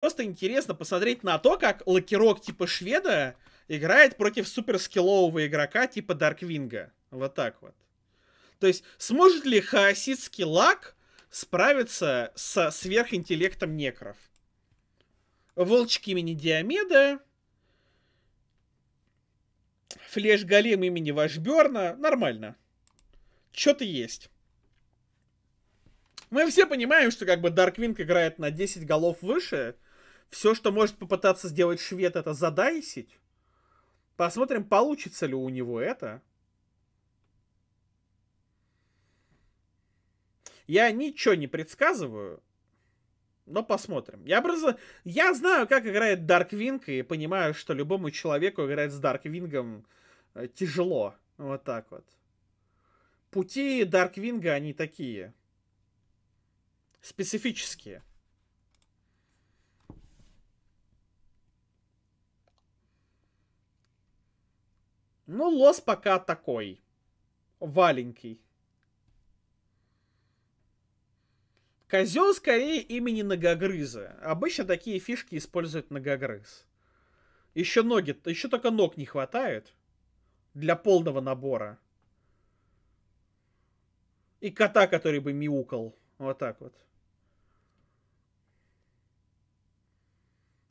просто интересно посмотреть на то, как лакирок типа шведа играет против суперскиллового игрока типа Дарквинга. Вот так вот. То есть, сможет ли хаоситский лак справиться со сверхинтеллектом некров? Волчик имени Диамеда, Флеш Голем имени Вашберна, нормально. Что-то есть. Мы все понимаем, что как бы Дарквинг играет на 10 голов выше, все, что может попытаться сделать швед, это задайсить. Посмотрим, получится ли у него это. Я ничего не предсказываю, но посмотрим. Я просто... Я знаю, как играет Дарквинг, и понимаю, что любому человеку играть с Дарквингом э, тяжело. Вот так вот. Пути Дарквинга, они такие. Специфические. Ну, лос пока такой. Валенький. Козел скорее имени Ногогрыза. Обычно такие фишки используют Ногогрыз. Еще ноги, еще только ног не хватает для полного набора. И кота, который бы мяукал. Вот так вот.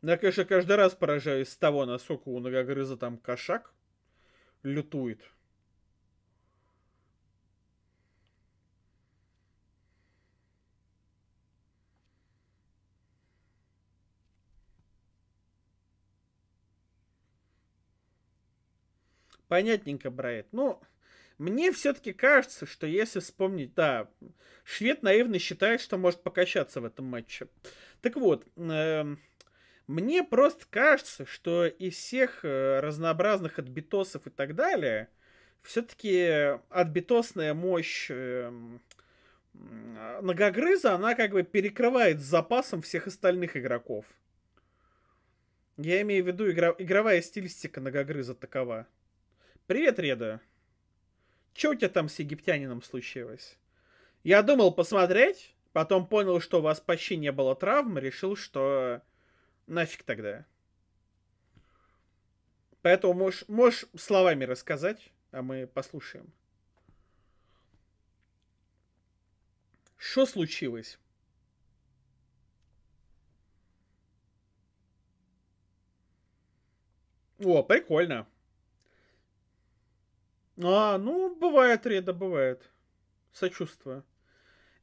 Я, конечно, каждый раз поражаюсь с того, насколько у ногогрыза там кошак лютует. Понятненько, Брайт. Но ну, мне все-таки кажется, что если вспомнить... Да, швед наивно считает, что может покачаться в этом матче. Так вот, э, -э мне просто кажется, что из всех э, разнообразных отбитосов и так далее, все-таки отбитосная мощь эм, многогрыза, она как бы перекрывает с запасом всех остальных игроков. Я имею в виду, игра... игровая стилистика многогрыза такова. Привет, Реда. Че у тебя там с египтянином случилось? Я думал посмотреть, потом понял, что у вас почти не было травм, решил, что нафиг тогда. Поэтому можешь, можешь словами рассказать, а мы послушаем. Что случилось? О, прикольно. А, ну, бывает, Реда, бывает. Сочувствую.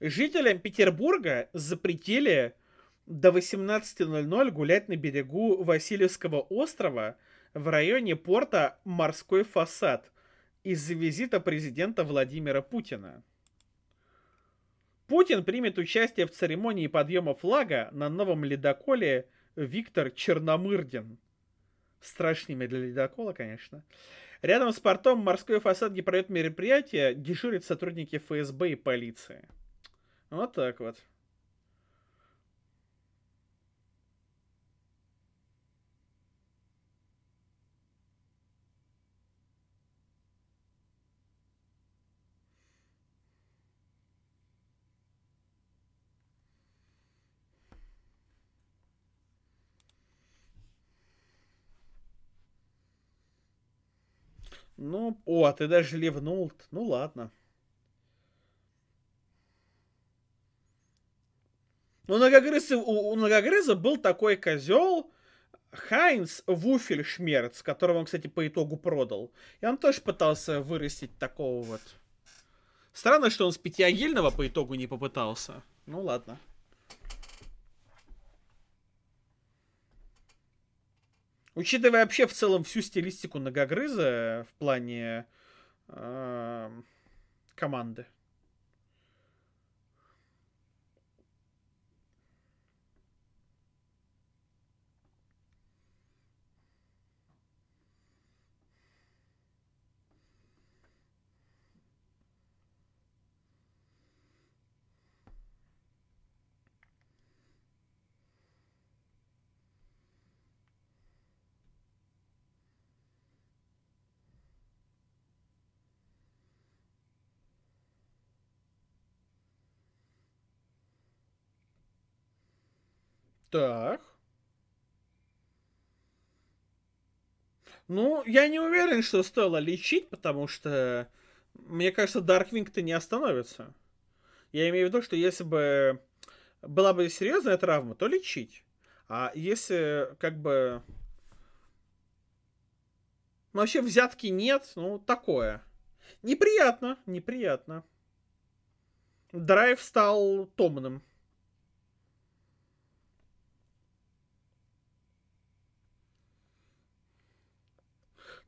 Жителям Петербурга запретили до 18.00 гулять на берегу Васильевского острова в районе порта «Морской фасад» из-за визита президента Владимира Путина. Путин примет участие в церемонии подъема флага на новом ледоколе Виктор Черномырдин. Страшными для ледокола, конечно. Рядом с портом морской фасад, где пройдет мероприятие, дежурят сотрудники ФСБ и полиции. Вот так вот. Ну, о, а ты даже ливнул. Ну, ладно. У многогрызы у, у многогрыза был такой козел Хайнс Вуфельшмерц, которого он, кстати, по итогу продал. И он тоже пытался вырастить такого вот. Странно, что он с пятиогильного по итогу не попытался. Ну ладно. Учитывая вообще в целом всю стилистику многогрыза в плане э, команды. Так. Ну, я не уверен, что стоило лечить, потому что, мне кажется, Дарквинг-то не остановится. Я имею в виду, что если бы была бы серьезная травма, то лечить. А если как бы... Ну, вообще взятки нет, ну, такое. Неприятно, неприятно. Драйв стал томным.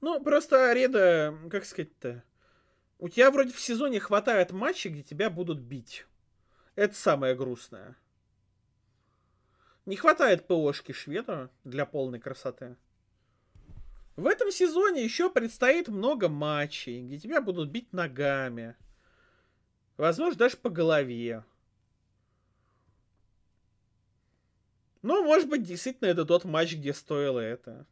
Ну, просто Ареда, как сказать-то, у тебя вроде в сезоне хватает матчей, где тебя будут бить. Это самое грустное. Не хватает ПОшки шведу для полной красоты. В этом сезоне еще предстоит много матчей, где тебя будут бить ногами. Возможно, даже по голове. Ну, может быть, действительно это тот матч, где стоило это.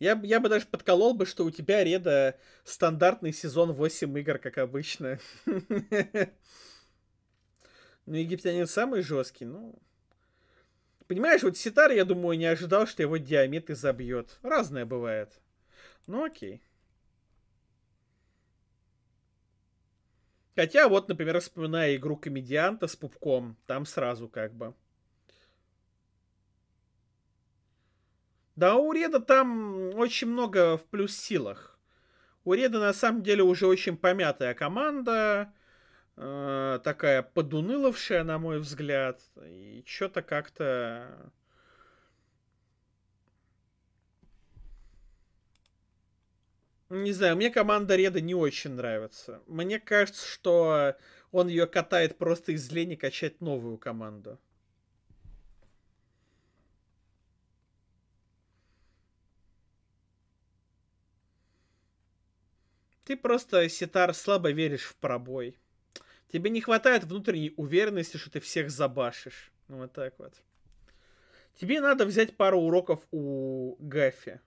Я, я бы даже подколол бы, что у тебя, Реда, стандартный сезон 8 игр, как обычно. Ну, египтянин самый жесткий, ну... Понимаешь, вот Ситар, я думаю, не ожидал, что его диамет и забьет. Разное бывает. Ну, окей. Хотя вот, например, вспоминая игру комедианта с пупком, там сразу как бы. Да, у Реда там очень много в плюс силах. У Реда на самом деле уже очень помятая команда, э, такая подуныловшая, на мой взгляд, и что-то как-то... Не знаю, мне команда Реда не очень нравится. Мне кажется, что он ее катает просто из лени качать новую команду. Ты просто, Ситар, слабо веришь в пробой. Тебе не хватает внутренней уверенности, что ты всех забашишь. Ну, вот так вот. Тебе надо взять пару уроков у Гэфи.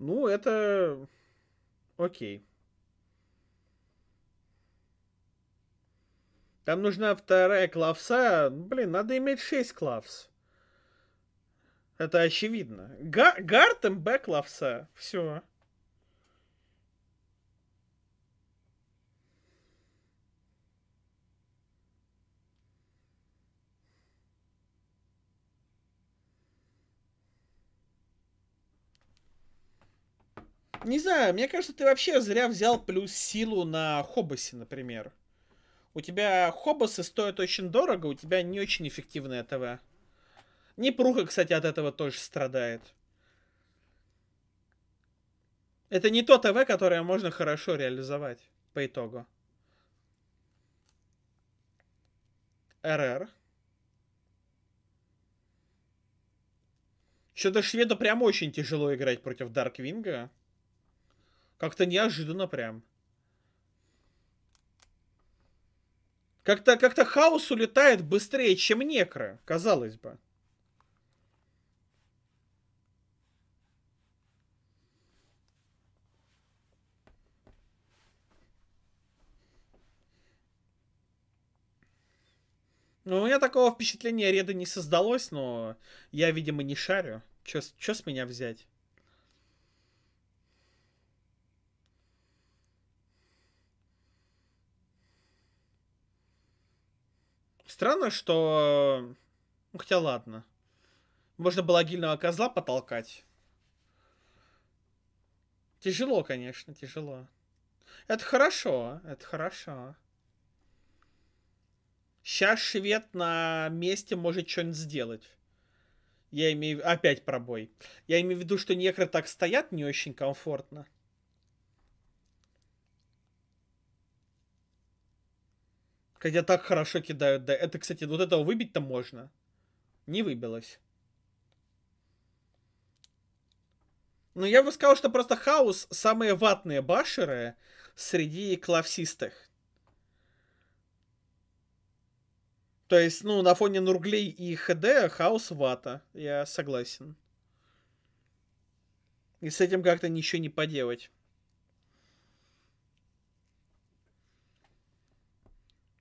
Ну, это... Окей. Там нужна вторая клавса. Блин, надо иметь 6 клавс. Это очевидно. Гартем Б клавса. Все. Не знаю, мне кажется, ты вообще зря взял плюс силу на Хобосе, например. У тебя Хобосы стоят очень дорого, у тебя не очень эффективное ТВ. Непруха, кстати, от этого тоже страдает. Это не то ТВ, которое можно хорошо реализовать по итогу. РР. Что-то шведу прям очень тяжело играть против Дарквинга. Как-то неожиданно прям. Как-то как, -то, хаос улетает быстрее, чем некро, казалось бы. Ну, у меня такого впечатления Реда не создалось, но я, видимо, не шарю. Чё, чё с меня взять? Странно, что... Ну, хотя ладно. Можно было гильного козла потолкать. Тяжело, конечно, тяжело. Это хорошо, это хорошо. Сейчас швед на месте может что-нибудь сделать. Я имею... Опять пробой. Я имею в виду, что некры так стоят не очень комфортно. Хотя так хорошо кидают, да. Это, кстати, вот этого выбить-то можно. Не выбилось. Ну, я бы сказал, что просто хаос самые ватные башеры среди клавсистых. То есть, ну, на фоне Нурглей и ХД хаос вата. Я согласен. И с этим как-то ничего не поделать.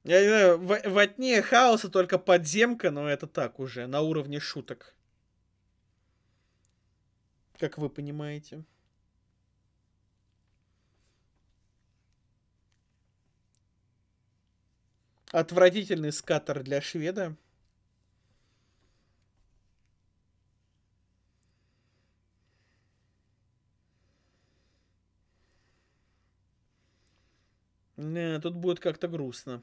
Я не знаю, в, в отне хаоса только подземка, но это так уже, на уровне шуток. Как вы понимаете. Отвратительный скатер для шведа. Не, тут будет как-то грустно.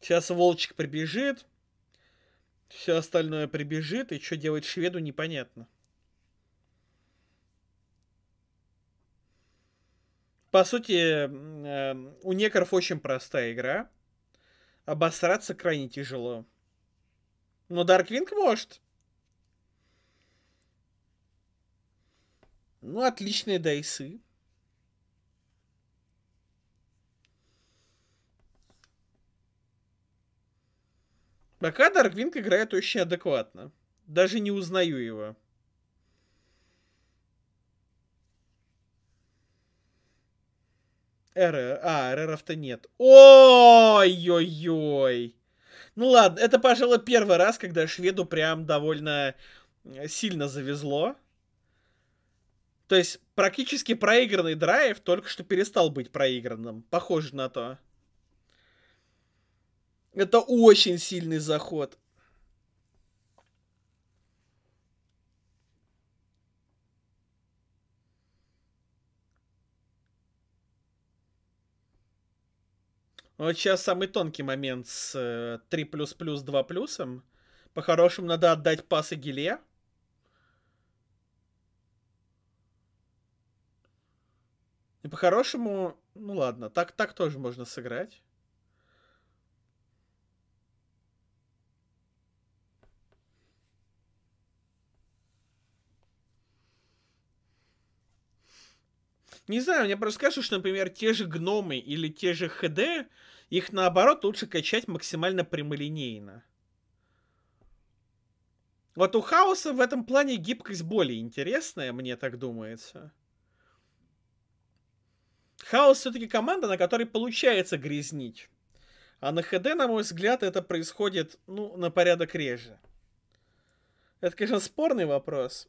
Сейчас Волчик прибежит, все остальное прибежит, и что делать шведу непонятно. По сути, э, у некров очень простая игра. Обосраться крайне тяжело. Но Дарквинг может. Ну, отличные дайсы. Пока Дарквинг играет очень адекватно. Даже не узнаю его. РР. А, РРов-то нет. Ой-ой-ой. Ну ладно, это, пожалуй, первый раз, когда шведу прям довольно э, сильно завезло. То есть практически проигранный драйв только что перестал быть проигранным. Похоже на то. Это очень сильный заход. Ну, вот сейчас самый тонкий момент с 3 э, плюс плюс 2 плюсом. По-хорошему надо отдать пасы Гиле. И по-хорошему, ну ладно, так, так тоже можно сыграть. Не знаю, мне просто скажут, что, например, те же гномы или те же ХД, их наоборот лучше качать максимально прямолинейно. Вот у хаоса в этом плане гибкость более интересная, мне так думается. Хаос все-таки команда, на которой получается грязнить. А на ХД, на мой взгляд, это происходит, ну, на порядок реже. Это, конечно, спорный вопрос.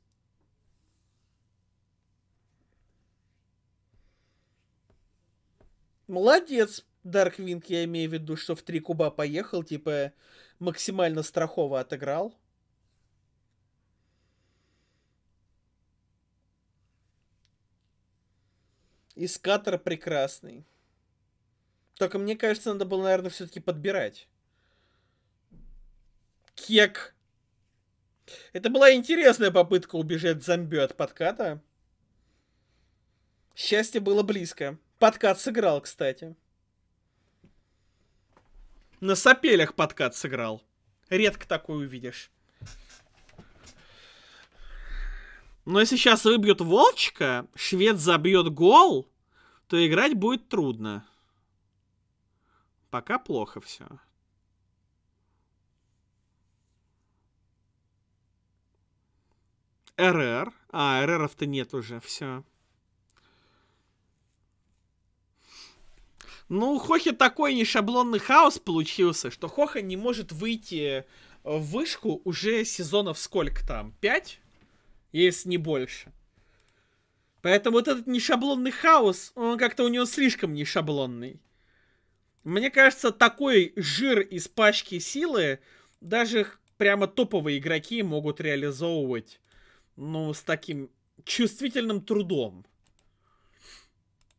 Молодец, Дарквинг, я имею в виду, что в три куба поехал, типа максимально страхово отыграл. Искатор прекрасный. Только мне кажется, надо было, наверное, все-таки подбирать. Кек. Это была интересная попытка убежать зомби от подката. Счастье было близко. Подкат сыграл, кстати. На сапелях подкат сыграл. Редко такое увидишь. Но если сейчас выбьет Волчка, швед забьет гол, то играть будет трудно. Пока плохо все. РР. А, РРов-то нет уже, все. Ну, у Хохи такой нешаблонный хаос получился, что Хоха не может выйти в вышку уже сезонов сколько там? Пять? Если не больше. Поэтому вот этот нешаблонный хаос, он как-то у него слишком нешаблонный. Мне кажется, такой жир из пачки силы даже прямо топовые игроки могут реализовывать, ну, с таким чувствительным трудом.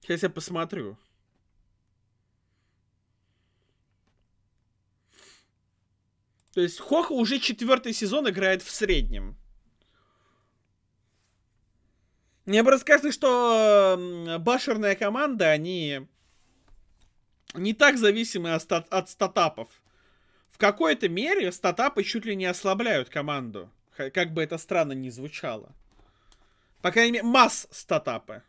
Сейчас я посмотрю. То есть Хоха уже четвертый сезон играет в среднем. Мне бы рассказывали, что башерная команда, они не так зависимы от, стат от статапов. В какой-то мере статапы чуть ли не ослабляют команду. Как бы это странно ни звучало. По крайней мере, масс статапы.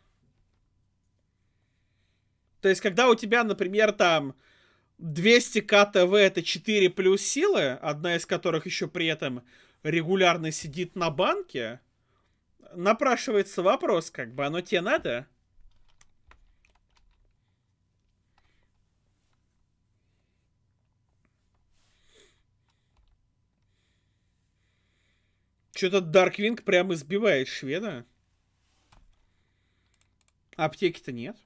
То есть, когда у тебя, например, там 200к ТВ это 4 плюс силы, одна из которых еще при этом регулярно сидит на банке. Напрашивается вопрос, как бы оно тебе надо? Что-то Дарквинг прямо избивает шведа. Аптеки-то нет.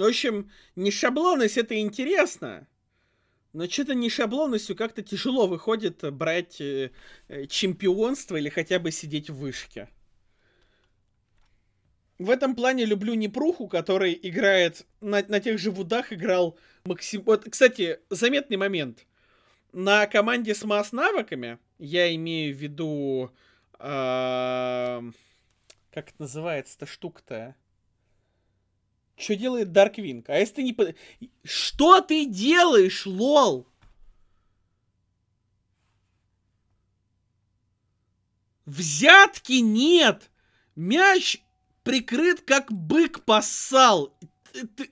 Ну, в общем, не шаблонность это интересно, но что-то не шаблонностью как-то тяжело выходит брать э, э, чемпионство или хотя бы сидеть в вышке. В этом плане люблю Непруху, который играет на, на тех же Вудах, играл максим... Вот, кстати, заметный момент. На команде с масс навыками я имею в виду... Э, как это называется-то штука-то? Что делает Дарквинг? А если ты не... Что ты делаешь, лол? Взятки нет! Мяч прикрыт, как бык поссал. Ты, ты...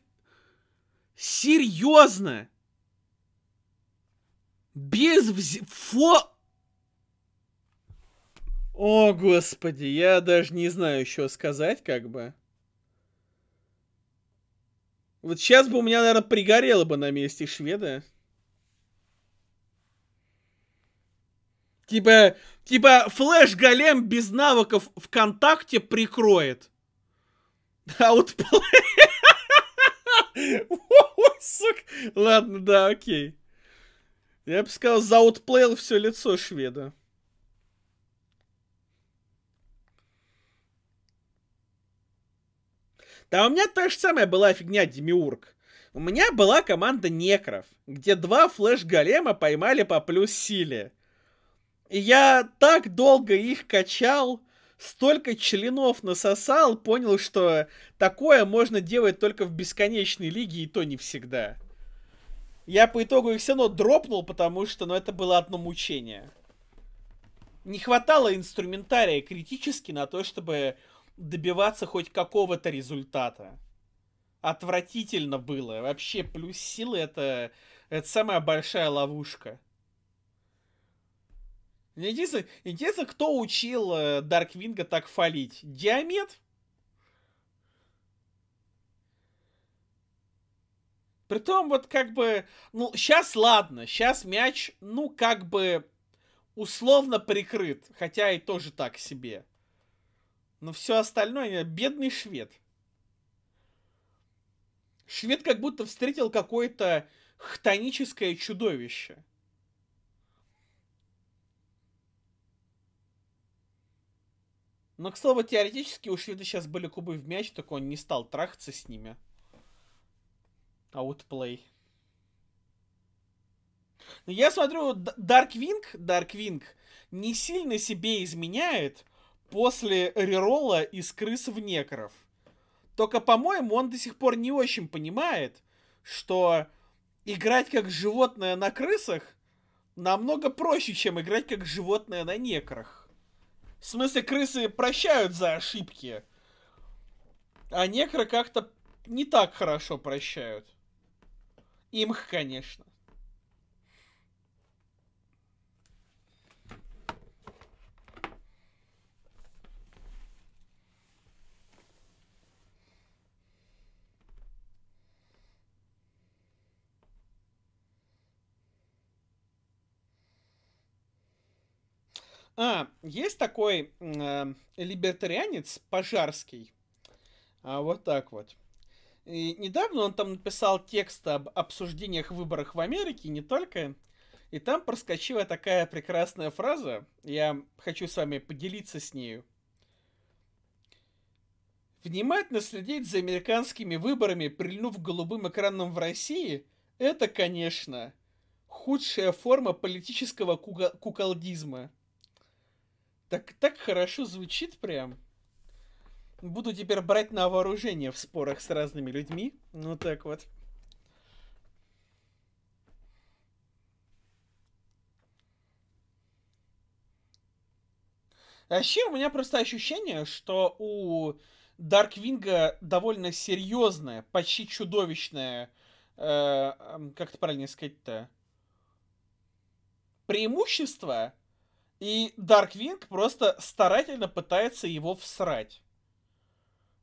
Серьезно? Без вз... Фо... О, господи, я даже не знаю, что сказать, как бы. Вот сейчас бы у меня, наверное, пригорело бы на месте шведа. Типа, типа флеш-голем без навыков ВКонтакте прикроет. Аутплей. Сука. Ладно, да, окей. Я бы сказал, зауутплеил все лицо шведа. Да у меня та же самая была фигня Демиург. У меня была команда некров, где два флеш-голема поймали по плюс силе. И я так долго их качал, столько членов насосал, понял, что такое можно делать только в бесконечной лиге, и то не всегда. Я по итогу их все равно дропнул, потому что ну, это было одно мучение. Не хватало инструментария критически на то, чтобы добиваться хоть какого-то результата. Отвратительно было. Вообще, плюс силы это, это самая большая ловушка. Интересно, интересно, кто учил э, Дарквинга так фалить? Диамет? Притом, вот как бы, ну, сейчас ладно, сейчас мяч, ну, как бы, условно прикрыт, хотя и тоже так себе. Но все остальное, бедный швед. Швед как будто встретил какое-то хтоническое чудовище. Но, к слову, теоретически у шведа сейчас были кубы в мяч, только он не стал трахаться с ними. Аутплей. Я смотрю, Дарквинг, Дарквинг не сильно себе изменяет, после рерола из крыс в некров. Только, по-моему, он до сих пор не очень понимает, что играть как животное на крысах намного проще, чем играть как животное на некрах. В смысле, крысы прощают за ошибки, а некры как-то не так хорошо прощают. Имх, конечно. А, есть такой э, либертарианец Пожарский. А, вот так вот. И недавно он там написал текст об обсуждениях выборах в Америке, не только. И там проскочила такая прекрасная фраза. Я хочу с вами поделиться с нею. Внимательно следить за американскими выборами, прильнув голубым экраном в России, это, конечно, худшая форма политического куколдизма. Так, так хорошо звучит прям. Буду теперь брать на вооружение в спорах с разными людьми. Ну так вот. Вообще, а у меня просто ощущение, что у Дарквинга довольно серьезная, почти чудовищная, э, как это правильно сказать-то, преимущество и Дарквинг просто старательно пытается его всрать.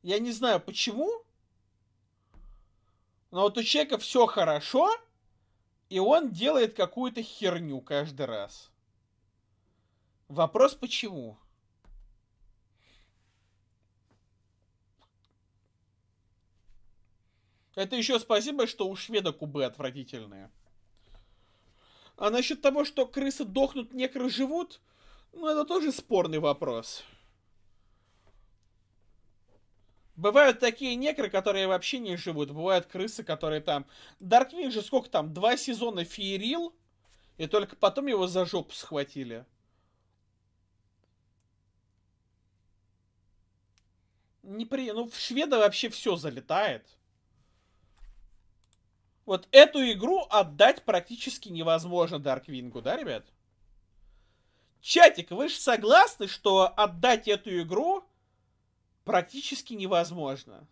Я не знаю почему, но вот у человека все хорошо, и он делает какую-то херню каждый раз. Вопрос почему? Это еще спасибо, что у шведа кубы отвратительные. А насчет того, что крысы дохнут, некры живут, ну это тоже спорный вопрос. Бывают такие некры, которые вообще не живут. Бывают крысы, которые там... Дарквин же сколько там? Два сезона феерил. И только потом его за жопу схватили. Не при... Ну, в шведа вообще все залетает. Вот эту игру отдать практически невозможно Дарквингу, да, ребят? Чатик, вы же согласны, что отдать эту игру практически невозможно?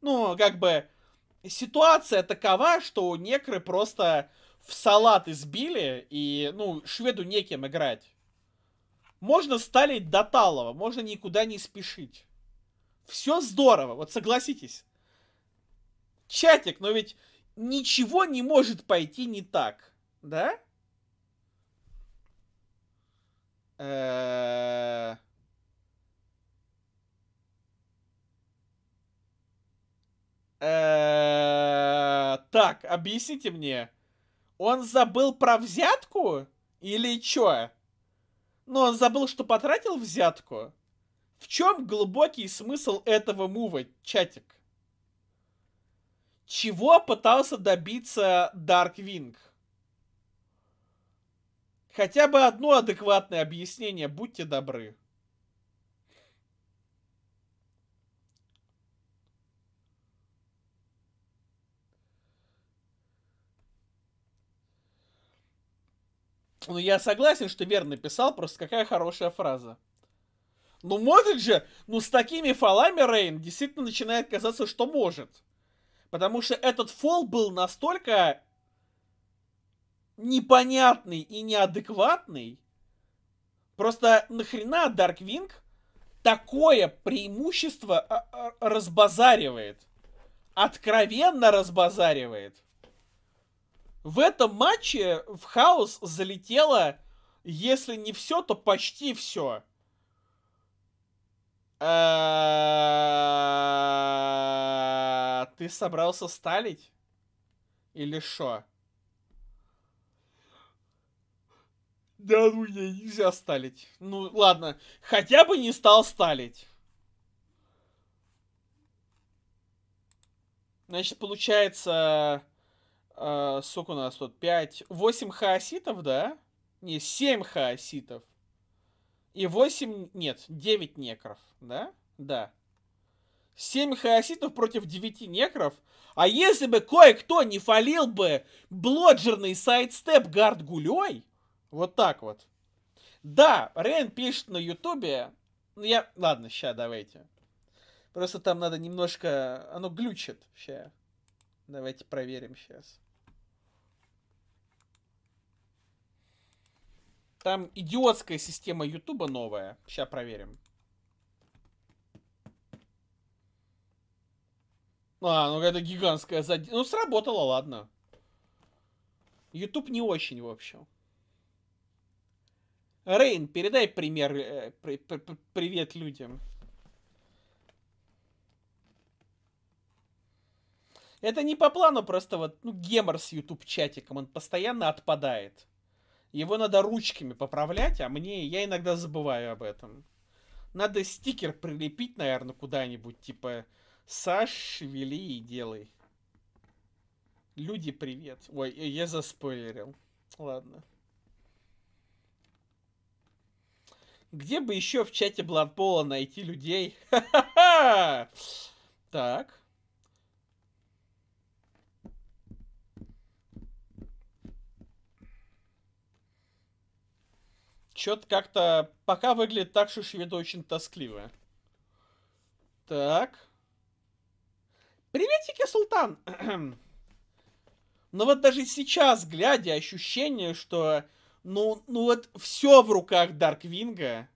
Ну, как бы, ситуация такова, что некры просто в салат избили, и, ну, шведу неким играть. Можно сталить до талого, можно никуда не спешить. Все здорово, вот согласитесь. Чатик, но ведь ничего не может пойти не так, да? так, объясните мне, он забыл про взятку или чё? Но ну, он забыл, что потратил взятку. В чем глубокий смысл этого мува, чатик? Чего пытался добиться Дарквинг? Хотя бы одно адекватное объяснение, будьте добры. Ну, я согласен, что верно писал, просто какая хорошая фраза. Ну, может же, ну, с такими фалами Рейн действительно начинает казаться, что может. Потому что этот фол был настолько непонятный и неадекватный. Просто нахрена Дарквинг такое преимущество а, а, разбазаривает? Откровенно разбазаривает. В этом матче в хаос залетело, если не все, то почти все. Uh... Ты собрался сталить? Или что? Да ну я нельзя сталить. Ну ладно, хотя бы не стал сталить. Значит, получается... Э, сколько у нас тут? 5... 8 хаоситов, да? Не, 7 хаоситов. И 8... Нет, 9 некров, да? Да. 7 хаоситов против 9 некров. А если бы кое-кто не фалил бы блоджерный сайдстеп гард гулей, вот так вот. Да, Рен пишет на ютубе, ну я, ладно, ща давайте. Просто там надо немножко, оно глючит, ща. Давайте проверим сейчас. Там идиотская система ютуба новая, сейчас проверим. А, ну это гигантская задница, Ну, сработало, ладно. Ютуб не очень, в общем. Рейн, передай пример, э, при, при, при, привет людям. Это не по плану, просто вот, ну, гемор с YouTube чатиком, он постоянно отпадает. Его надо ручками поправлять, а мне, я иногда забываю об этом. Надо стикер прилепить, наверное, куда-нибудь, типа, Саш, шевели и делай. Люди, привет. Ой, э, я заспойлерил. Ладно. Где бы еще в чате Бладпола найти людей? Ха-ха-ха! Так. Чё-то как-то пока выглядит так, что шведы очень тоскливо. Так. Приветики, Султан! Но ну вот даже сейчас, глядя, ощущение, что ну, ну вот все в руках Дарквинга,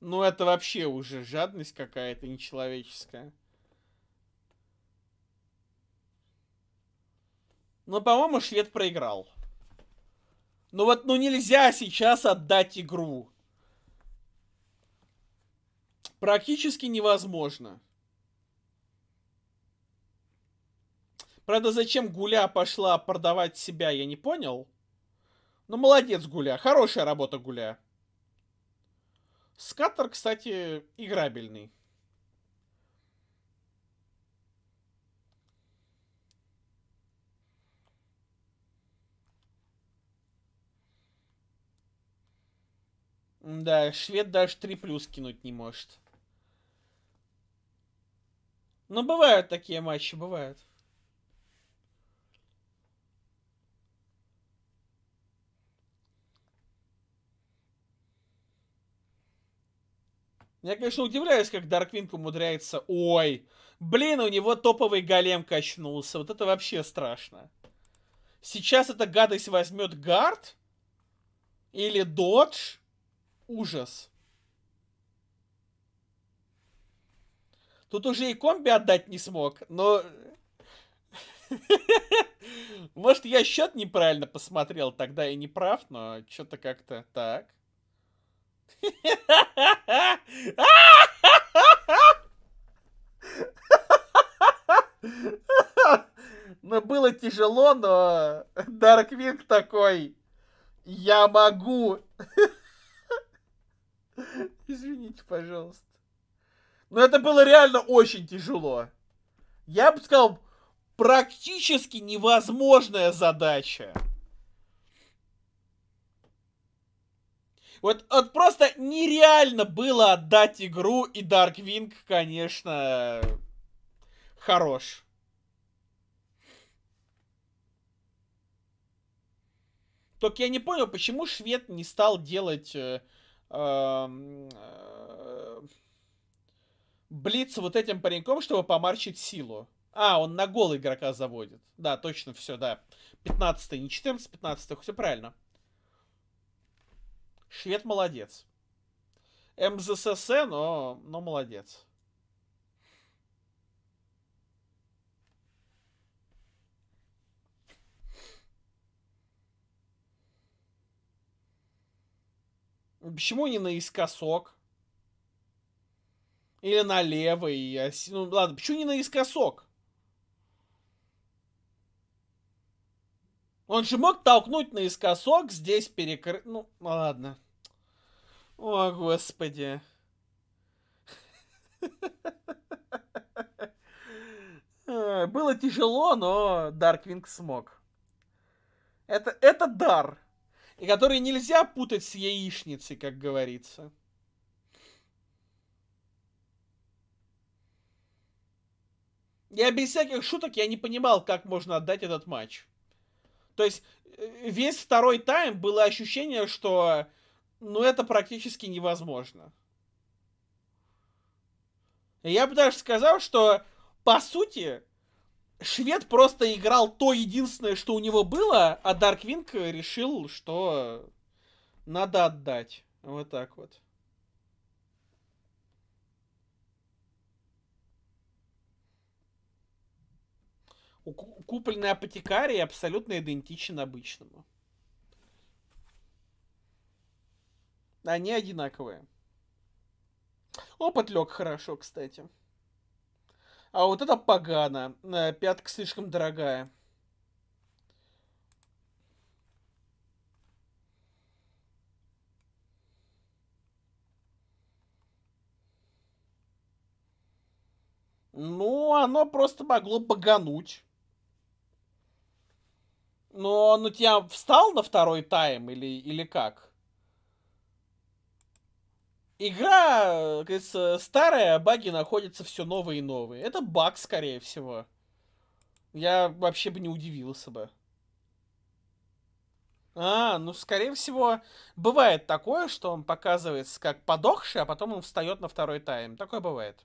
ну это вообще уже жадность какая-то нечеловеческая. Но, ну, по-моему, швед проиграл. Ну вот, ну нельзя сейчас отдать игру. Практически невозможно. Правда, зачем Гуля пошла продавать себя, я не понял. Но ну, молодец, Гуля. Хорошая работа, Гуля. Скаттер, кстати, играбельный. Да, швед даже три плюс кинуть не может. Но ну, бывают такие матчи, бывают. Я, конечно, удивляюсь, как Дарквинг умудряется... Ой, блин, у него топовый голем качнулся. Вот это вообще страшно. Сейчас эта гадость возьмет гард или додж. Ужас. Тут уже и комби отдать не смог, но... Может, я счет неправильно посмотрел, тогда и не прав, но что-то как-то так. Ну, было тяжело, но Дарк такой. Я могу. Извините, пожалуйста. Но это было реально очень тяжело. Я бы сказал, практически невозможная задача. Вот, вот нереально было отдать игру, и Дарквинг, конечно, хорош. Только я не понял, почему швед не стал делать э, эм, э, блиц вот этим пареньком, чтобы помарчить силу. А, он на гол игрока заводит. Да, точно, все, да. 15 не 14, 15 все правильно. Швед молодец. МЗСС, но, но молодец. Почему не наискосок? Или налево и оси... Ну ладно, почему не наискосок? Он же мог толкнуть наискосок, здесь перекрыть... Ну, ладно. О, господи. Э, было тяжело, но Дарквинг смог. Это, это дар, и который нельзя путать с яичницей, как говорится. Я без всяких шуток, я не понимал, как можно отдать этот матч. То есть э, весь второй тайм было ощущение, что ну это практически невозможно. Я бы даже сказал, что по сути швед просто играл то единственное, что у него было, а Дарквинг решил, что надо отдать. Вот так вот. Купленная апотекарий абсолютно идентичен обычному. Они одинаковые. Опыт лег хорошо, кстати. А вот это погано. Э, пятка слишком дорогая. Ну, оно просто могло погануть. Но ну тебя встал на второй тайм или, или как? игра, как говорится, старая, а баги находятся все новые и новые. Это баг, скорее всего. Я вообще бы не удивился бы. А, ну, скорее всего, бывает такое, что он показывается как подохший, а потом он встает на второй тайм. Такое бывает.